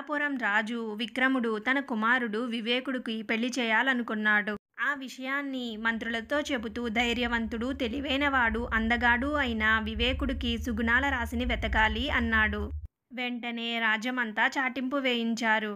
తారాపురం రాజు విక్రముడు తన కుమారుడు వివేకుడికి పెళ్లి చేయాలనుకున్నాడు ఆ విషయాన్ని మంత్రులతో చెబుతూ ధైర్యవంతుడు తెలివైనవాడు అందగాడు అయిన వివేకుడికి సుగుణాల రాశిని వెతకాలి అన్నాడు వెంటనే రాజమంతా చాటింపు వేయించారు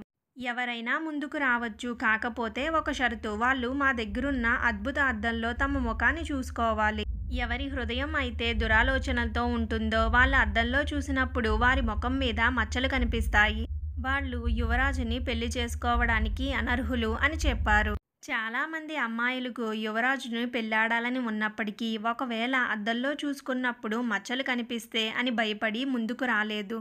ఎవరైనా ముందుకు రావచ్చు కాకపోతే ఒక షరతు వాళ్ళు మా దగ్గరున్న అద్భుత అద్దంలో తమ ముఖాన్ని చూసుకోవాలి ఎవరి హృదయం అయితే దురాలోచనలతో ఉంటుందో వాళ్ళ అద్దంలో చూసినప్పుడు వారి ముఖం మీద మచ్చలు కనిపిస్తాయి వాళ్ళు యువరాజుని పెళ్లి చేసుకోవడానికి అనర్హులు అని చెప్పారు చాలామంది అమ్మాయిలకు యువరాజును పెళ్లాడాలని ఉన్నప్పటికీ ఒకవేళ అద్దంలో చూసుకున్నప్పుడు మచ్చలు కనిపిస్తే అని భయపడి ముందుకు రాలేదు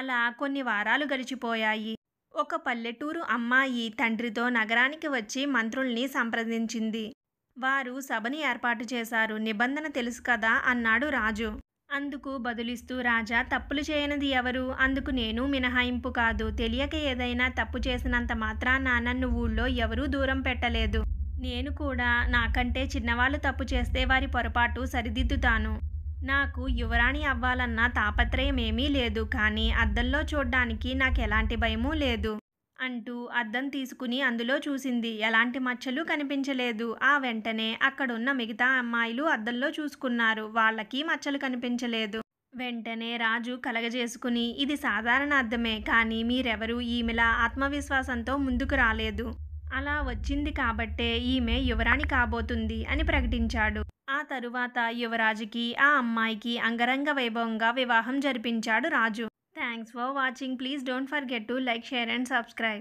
అలా కొన్ని వారాలు గడిచిపోయాయి ఒక పల్లెటూరు అమ్మాయి తండ్రితో నగరానికి వచ్చి మంత్రుల్ని సంప్రదించింది వారు సభని ఏర్పాటు చేశారు నిబంధన తెలుసు కదా అన్నాడు రాజు అందుకు బదులిస్తూ రాజా తప్పులు చేయనిది ఎవరు అందుకు నేను మినహాయింపు కాదు తెలియక ఏదైనా తప్పు చేసినంత మాత్రాన నన్ను ఊళ్ళో ఎవరూ దూరం పెట్టలేదు నేను కూడా నాకంటే చిన్నవాళ్ళు తప్పు చేస్తే వారి పొరపాటు సరిదిద్దుతాను నాకు యువరాణి అవ్వాలన్న తాపత్రయం ఏమీ లేదు కానీ అద్దంలో చూడ్డానికి నాకు ఎలాంటి భయమూ లేదు అంటూ అద్దం తీసుకుని అందులో చూసింది ఎలాంటి మచ్చలు కనిపించలేదు ఆ వెంటనే అక్కడున్న మిగతా అమ్మాయిలు అద్దంలో చూసుకున్నారు వాళ్ళకి మచ్చలు కనిపించలేదు వెంటనే రాజు కలగజేసుకుని ఇది సాధారణ అద్దమే కానీ మీరెవరు ఈమెలా ఆత్మవిశ్వాసంతో ముందుకు రాలేదు అలా వచ్చింది కాబట్టే ఈమె యువరాణి కాబోతుంది అని ప్రకటించాడు ఆ తరువాత యువరాజుకి ఆ అమ్మాయికి అంగరంగ వైభవంగా వివాహం జరిపించాడు రాజు Thanks for watching. Please don't forget to like, share and subscribe.